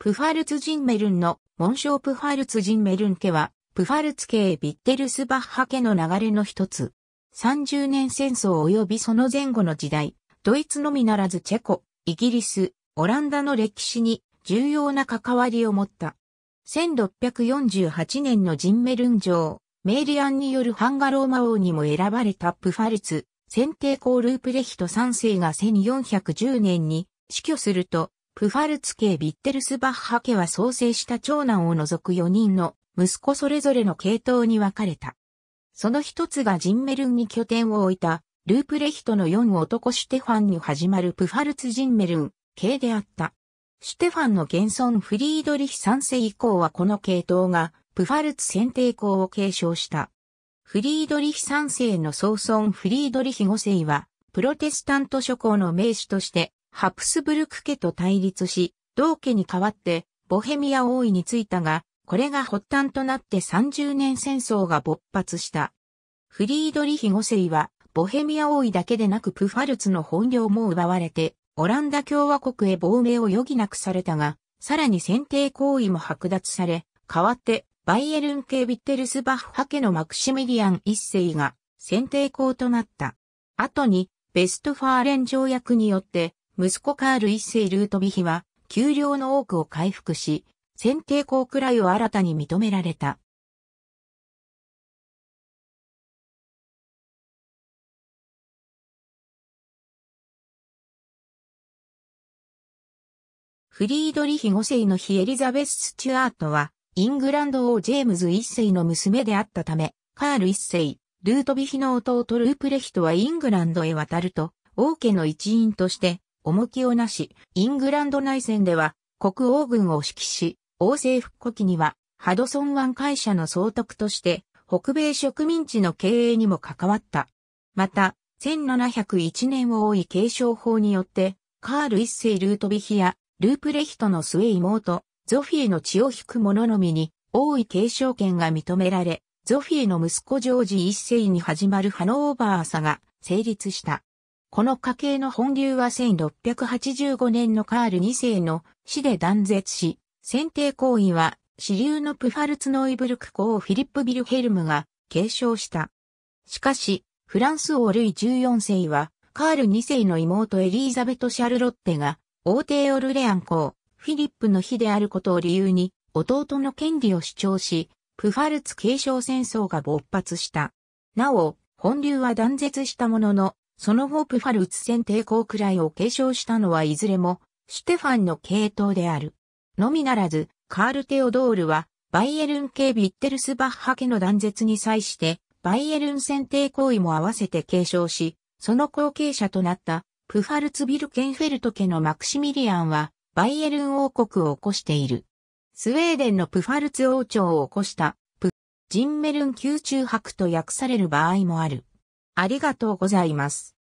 プファルツジンメルンの紋章プファルツジンメルン家は、プファルツ系ビッテルスバッハ家の流れの一つ。30年戦争及びその前後の時代、ドイツのみならずチェコ、イギリス、オランダの歴史に重要な関わりを持った。1648年のジンメルン城、メーリアンによるハンガローマ王にも選ばれたプファルツ、選定公ループレヒト3世が1410年に死去すると、プファルツ系ビッテルスバッハ家は創生した長男を除く4人の息子それぞれの系統に分かれた。その一つがジンメルンに拠点を置いた、ループレヒトの4男シテファンに始まるプファルツ・ジンメルン系であった。シテファンの現存フリードリヒ3世以降はこの系統がプファルツ選定校を継承した。フリードリヒ3世の総孫フリードリヒ5世はプロテスタント諸侯の名手としてハプスブルク家と対立し、同家に代わってボヘミア王位についたが、これが発端となって30年戦争が勃発した。フリードリヒ5世は、ボヘミア王位だけでなくプファルツの本領も奪われて、オランダ共和国へ亡命を余儀なくされたが、さらに選定行為も剥奪され、代わってバイエルン系ビッテルスバッハ家のマクシミリアン一世が選定校となった。後にベストファーレン条約によって息子カール一世ルートビヒは、給料の多くを回復し、選定校くらいを新たに認められた。フリードリヒ5世の日エリザベス・スチュアートは、イングランド王ジェームズ1世の娘であったため、カール1世、ルートビヒの弟ループレヒトはイングランドへ渡ると、王家の一員として、重きをなし、イングランド内戦では国王軍を指揮し、王政復古期にはハドソン湾会社の総督として北米植民地の経営にも関わった。また、1701年を多い継承法によって、カール一世ルートビヒやループレヒトの末妹、ゾフィーの血を引く者のみに、王位継承権が認められ、ゾフィーの息子ジョージ一世に始まるハノーバー朝が成立した。この家系の本流は1685年のカール2世の死で断絶し、選定行為は支流のプファルツノイブルク公フィリップ・ビルヘルムが継承した。しかし、フランス王ルイ14世は、カール2世の妹エリーザベト・シャルロッテが、王帝オルレアン公、フィリップの妃であることを理由に、弟の権利を主張し、プファルツ継承戦争が勃発した。なお、本流は断絶したものの、その後プファルツ戦抵抗くらいを継承したのはいずれも、シュテファンの系統である。のみならず、カール・テオドールは、バイエルン系ビッテルスバッハ家の断絶に際して、バイエルン選定行為も合わせて継承し、その後継者となった、プファルツビルケンフェルト家のマクシミリアンは、バイエルン王国を起こしている。スウェーデンのプファルツ王朝を起こした、プ、ジンメルン宮中博と訳される場合もある。ありがとうございます。